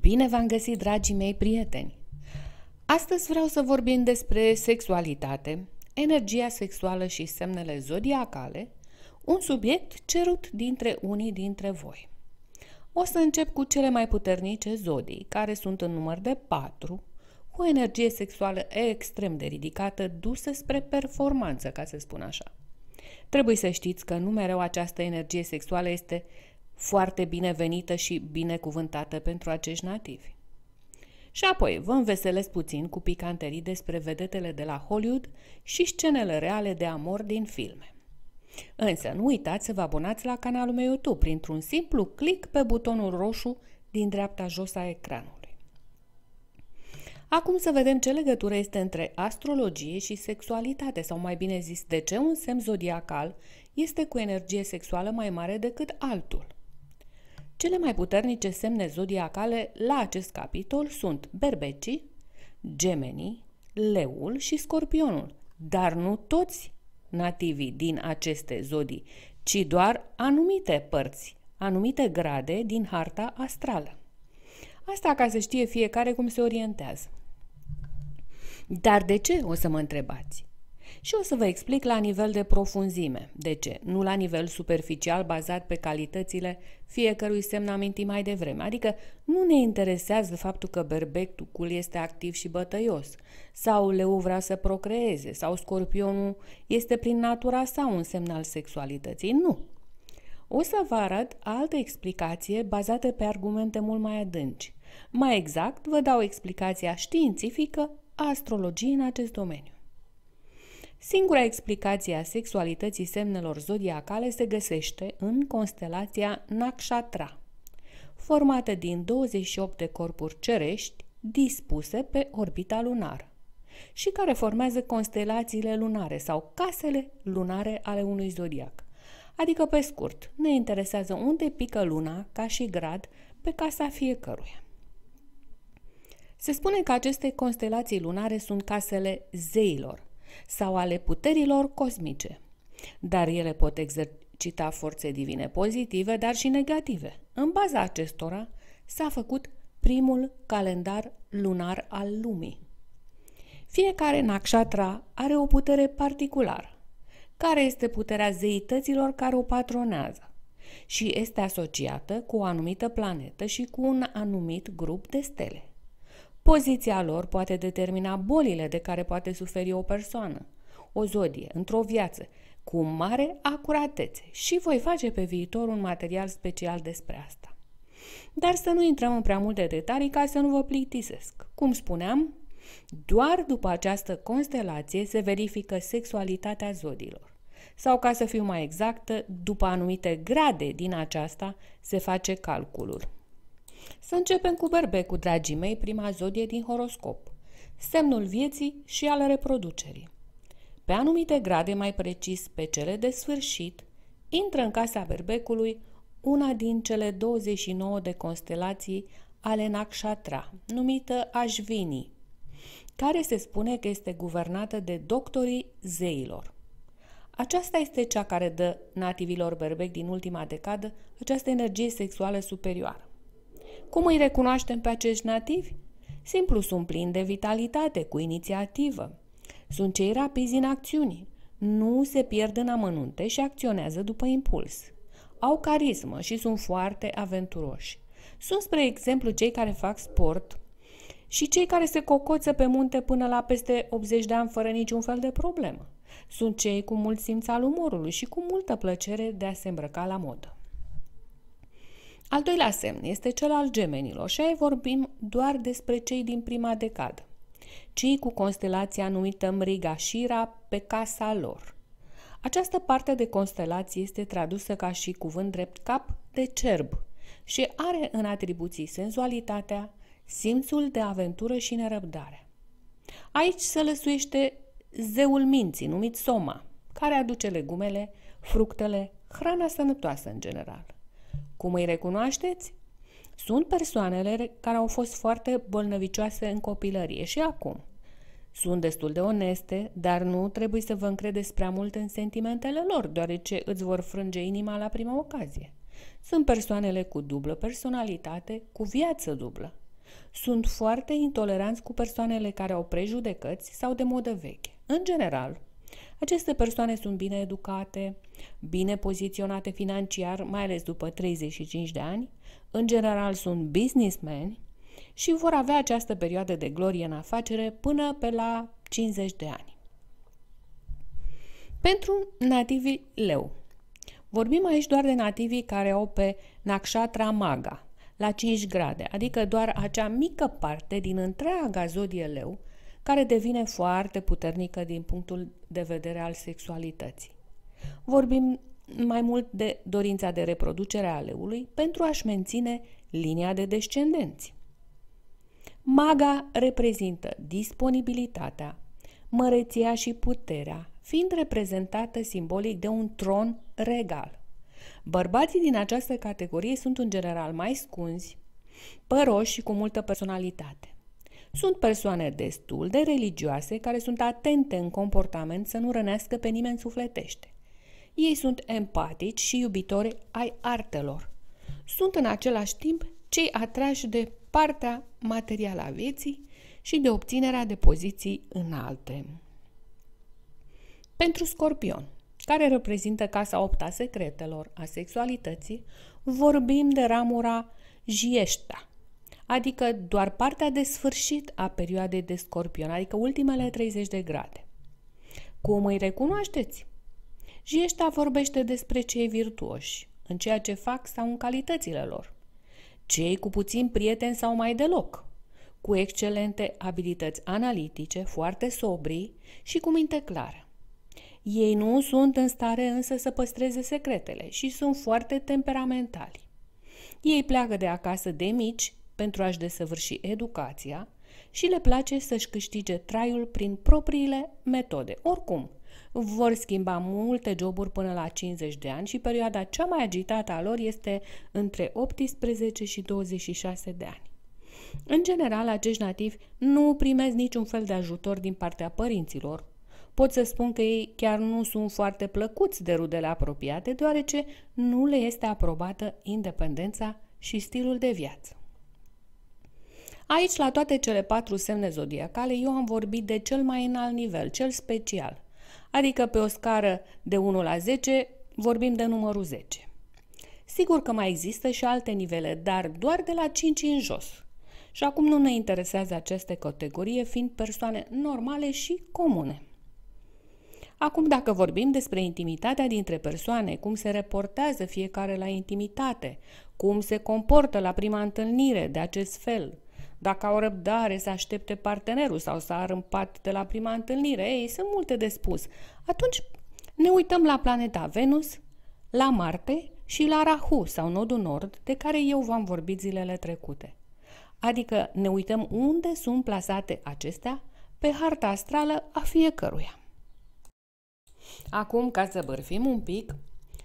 Bine v-am găsit, dragii mei prieteni! Astăzi vreau să vorbim despre sexualitate, energia sexuală și semnele zodiacale, un subiect cerut dintre unii dintre voi. O să încep cu cele mai puternice zodii, care sunt în număr de 4, cu energie sexuală extrem de ridicată, dusă spre performanță, ca să spun așa. Trebuie să știți că nu mereu această energie sexuală este foarte binevenită și binecuvântată pentru acești nativi. Și apoi vă înveselesc puțin cu picanterii despre vedetele de la Hollywood și scenele reale de amor din filme. Însă nu uitați să vă abonați la canalul meu YouTube printr-un simplu click pe butonul roșu din dreapta jos a ecranului. Acum să vedem ce legătură este între astrologie și sexualitate, sau mai bine zis, de ce un semn zodiacal este cu energie sexuală mai mare decât altul. Cele mai puternice semne zodiacale la acest capitol sunt berbecii, gemenii, leul și scorpionul, dar nu toți nativii din aceste zodii, ci doar anumite părți, anumite grade din harta astrală. Asta ca să știe fiecare cum se orientează. Dar de ce, o să mă întrebați? Și o să vă explic la nivel de profunzime, de ce, nu la nivel superficial bazat pe calitățile fiecărui semn aminti mai devreme. Adică nu ne interesează faptul că berbectul este activ și bătăios, sau leu vrea să procreeze, sau scorpionul este prin natura sa un semn al sexualității. Nu, o să vă arăt altă explicație bazată pe argumente mult mai adânci. Mai exact, vă dau explicația științifică a astrologiei în acest domeniu. Singura explicație a sexualității semnelor zodiacale se găsește în constelația Nakshatra, formată din 28 de corpuri cerești dispuse pe orbita lunară și care formează constelațiile lunare sau casele lunare ale unui zodiac. Adică, pe scurt, ne interesează unde pică luna ca și grad pe casa fiecăruia. Se spune că aceste constelații lunare sunt casele zeilor, sau ale puterilor cosmice. Dar ele pot exercita forțe divine pozitive, dar și negative. În baza acestora s-a făcut primul calendar lunar al lumii. Fiecare nakshatra are o putere particulară. Care este puterea zeităților care o patronează? și este asociată cu o anumită planetă și cu un anumit grup de stele. Poziția lor poate determina bolile de care poate suferi o persoană, o zodie, într-o viață, cu mare acuratețe și voi face pe viitor un material special despre asta. Dar să nu intrăm în prea multe detalii ca să nu vă plictisesc. Cum spuneam, doar după această constelație se verifică sexualitatea zodilor. Sau ca să fiu mai exactă, după anumite grade din aceasta se face calculul. Să începem cu cu dragii mei, prima zodie din horoscop, semnul vieții și al reproducerii. Pe anumite grade, mai precis pe cele de sfârșit, intră în casa berbecului una din cele 29 de constelații ale Nakshatra, numită Ashvini, care se spune că este guvernată de doctorii zeilor. Aceasta este cea care dă nativilor berbec din ultima decadă această energie sexuală superioară. Cum îi recunoaștem pe acești nativi? Simplu sunt plini de vitalitate, cu inițiativă. Sunt cei rapizi în acțiuni. Nu se pierd în amănunte și acționează după impuls. Au carismă și sunt foarte aventuroși. Sunt, spre exemplu, cei care fac sport și cei care se cocoță pe munte până la peste 80 de ani fără niciun fel de problemă. Sunt cei cu mult simț al umorului și cu multă plăcere de a se îmbrăca la modă. Al doilea semn este cel al gemenilor și aici vorbim doar despre cei din prima decadă, cei cu constelația numită Mriga Shira pe casa lor. Această parte de constelație este tradusă ca și cuvânt drept cap de cerb și are în atribuții senzualitatea, simțul de aventură și nerăbdare. Aici se lăsuiește zeul minții, numit Soma, care aduce legumele, fructele, hrana sănătoasă în general. Cum îi recunoașteți? Sunt persoanele care au fost foarte bolnăvicioase în copilărie și acum. Sunt destul de oneste, dar nu trebuie să vă încredeți prea mult în sentimentele lor, deoarece îți vor frânge inima la prima ocazie. Sunt persoanele cu dublă personalitate, cu viață dublă. Sunt foarte intoleranți cu persoanele care au prejudecăți sau de modă veche. În general, aceste persoane sunt bine educate, bine poziționate financiar, mai ales după 35 de ani, în general sunt businessmen și vor avea această perioadă de glorie în afacere până pe la 50 de ani. Pentru nativii leu, vorbim aici doar de nativii care au pe Nakshatra Maga, la 5 grade, adică doar acea mică parte din întreaga zodie leu, care devine foarte puternică din punctul de vedere al sexualității. Vorbim mai mult de dorința de reproducere a leului pentru a-și menține linia de descendenți. Maga reprezintă disponibilitatea, măreția și puterea, fiind reprezentată simbolic de un tron regal. Bărbații din această categorie sunt în general mai scunzi, păroși și cu multă personalitate. Sunt persoane destul de religioase care sunt atente în comportament să nu rănească pe nimeni sufletește. Ei sunt empatici și iubitori ai artelor. Sunt în același timp cei atrași de partea materială a vieții și de obținerea de poziții înalte. Pentru scorpion, care reprezintă casa opta secretelor a sexualității, vorbim de ramura jieșta, adică doar partea de sfârșit a perioadei de scorpion, adică ultimele 30 de grade. Cum îi recunoașteți? Jieșta vorbește despre cei virtuoși, în ceea ce fac sau în calitățile lor, cei cu puțin prieteni sau mai deloc, cu excelente abilități analitice, foarte sobri și cu minte clară. Ei nu sunt în stare însă să păstreze secretele și sunt foarte temperamentali. Ei pleacă de acasă de mici pentru a-și desăvârși educația și le place să-și câștige traiul prin propriile metode. Oricum, vor schimba multe joburi până la 50 de ani și perioada cea mai agitată a lor este între 18 și 26 de ani. În general, acești nativi nu primesc niciun fel de ajutor din partea părinților. Pot să spun că ei chiar nu sunt foarte plăcuți de rudele apropiate, deoarece nu le este aprobată independența și stilul de viață. Aici, la toate cele patru semne zodiacale, eu am vorbit de cel mai înalt nivel, cel special. Adică pe o scară de 1 la 10 vorbim de numărul 10. Sigur că mai există și alte nivele, dar doar de la 5 în jos. Și acum nu ne interesează aceste categorie, fiind persoane normale și comune. Acum, dacă vorbim despre intimitatea dintre persoane, cum se reportează fiecare la intimitate, cum se comportă la prima întâlnire de acest fel, dacă au răbdare să aștepte partenerul sau să ar în pat de la prima întâlnire, ei sunt multe de spus. Atunci ne uităm la planeta Venus, la Marte și la Rahu sau nodul nord, de care eu v-am vorbit zilele trecute. Adică ne uităm unde sunt plasate acestea pe harta astrală a fiecăruia. Acum, ca să bărfim un pic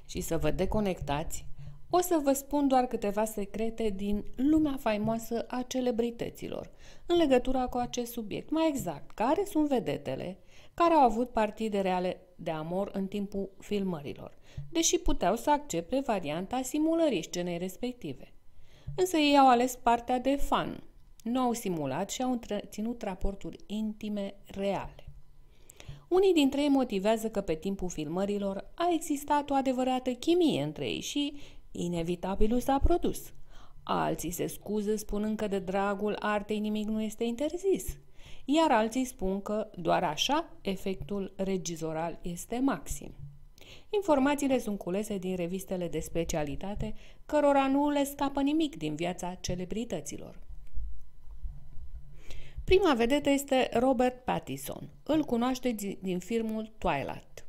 și să vă deconectați, o să vă spun doar câteva secrete din lumea faimoasă a celebrităților în legătura cu acest subiect. Mai exact, care sunt vedetele care au avut partide reale de amor în timpul filmărilor, deși puteau să accepte varianta simulării scenei respective. Însă ei au ales partea de fan, nu au simulat și au întreținut raporturi intime reale. Unii dintre ei motivează că pe timpul filmărilor a existat o adevărată chimie între ei și Inevitabilul s-a produs. Alții se scuză spunând că de dragul artei nimic nu este interzis, iar alții spun că doar așa efectul regizoral este maxim. Informațiile sunt culese din revistele de specialitate, cărora nu le scapă nimic din viața celebrităților. Prima vedetă este Robert Pattinson. Îl cunoaște din filmul Twilight.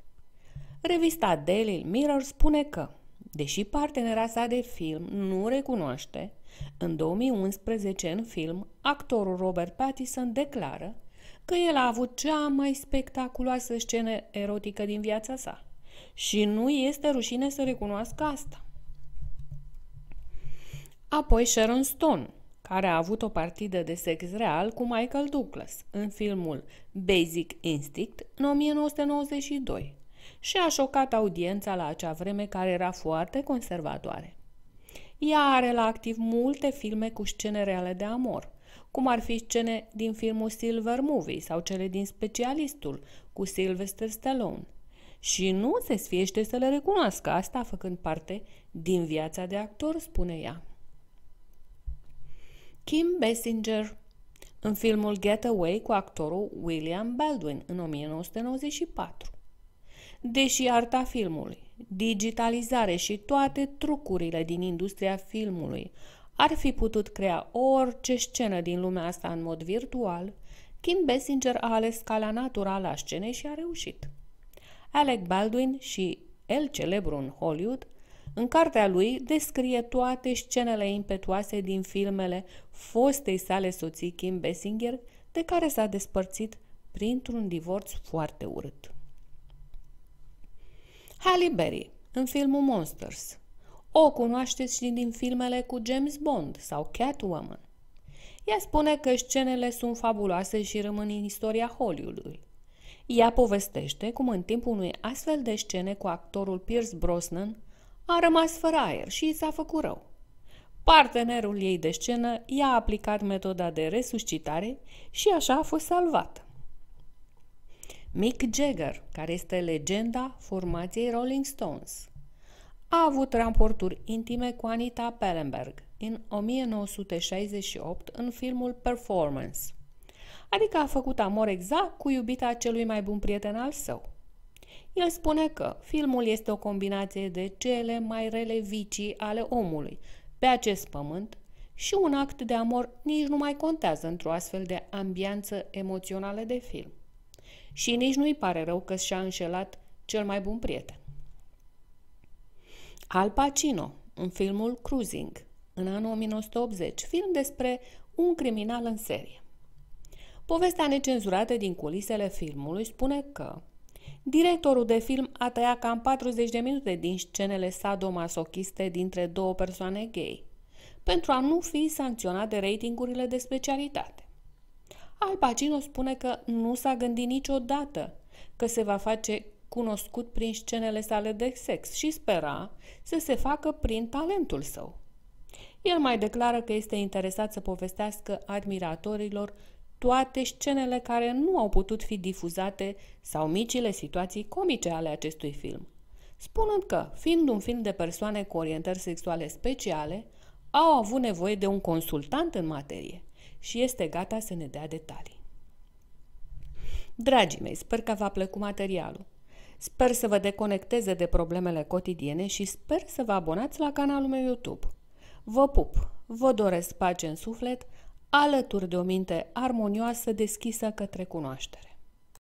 Revista Daily Mirror spune că Deși partenera sa de film nu recunoaște, în 2011 în film, actorul Robert Pattinson declară că el a avut cea mai spectaculoasă scenă erotică din viața sa și nu este rușine să recunoască asta. Apoi Sharon Stone, care a avut o partidă de sex real cu Michael Douglas în filmul Basic Instinct în 1992 și a șocat audiența la acea vreme care era foarte conservatoare. Ea are la activ multe filme cu scene reale de amor, cum ar fi scene din filmul Silver Movie sau cele din Specialistul cu Sylvester Stallone. Și nu se sfiește să le recunoască asta făcând parte din viața de actor, spune ea. Kim Basinger în filmul Getaway cu actorul William Baldwin în 1994 deși arta filmului, digitalizare și toate trucurile din industria filmului ar fi putut crea orice scenă din lumea asta în mod virtual, Kim Basinger a ales calea naturală a scenei și a reușit. Alec Baldwin și el celebru în Hollywood, în cartea lui descrie toate scenele impetuoase din filmele fostei sale soții Kim Basinger, de care s-a despărțit printr-un divorț foarte urât. Halle Berry, în filmul Monsters. O cunoașteți și din filmele cu James Bond sau Catwoman. Ea spune că scenele sunt fabuloase și rămân în istoria Hollywoodului. Ea povestește cum în timpul unui astfel de scene cu actorul Pierce Brosnan a rămas fără aer și i s-a făcut rău. Partenerul ei de scenă i-a aplicat metoda de resuscitare și așa a fost salvată. Mick Jagger, care este legenda formației Rolling Stones. A avut raporturi intime cu Anita Pallenberg în 1968 în filmul Performance, adică a făcut amor exact cu iubita celui mai bun prieten al său. El spune că filmul este o combinație de cele mai rele vicii ale omului pe acest pământ și un act de amor nici nu mai contează într-o astfel de ambianță emoțională de film și nici nu-i pare rău că și-a înșelat cel mai bun prieten. Al Pacino, în filmul Cruising, în anul 1980, film despre un criminal în serie. Povestea necenzurată din culisele filmului spune că directorul de film a tăiat cam 40 de minute din scenele sadomasochiste dintre două persoane gay, pentru a nu fi sancționat de ratingurile de specialitate. Al Pacino spune că nu s-a gândit niciodată că se va face cunoscut prin scenele sale de sex și spera să se facă prin talentul său. El mai declară că este interesat să povestească admiratorilor toate scenele care nu au putut fi difuzate sau micile situații comice ale acestui film, spunând că, fiind un film de persoane cu orientări sexuale speciale, au avut nevoie de un consultant în materie – și este gata să ne dea detalii. Dragii mei, sper că v-a plăcut materialul. Sper să vă deconecteze de problemele cotidiene și sper să vă abonați la canalul meu YouTube. Vă pup, vă doresc pace în suflet, alături de o minte armonioasă deschisă către cunoaștere.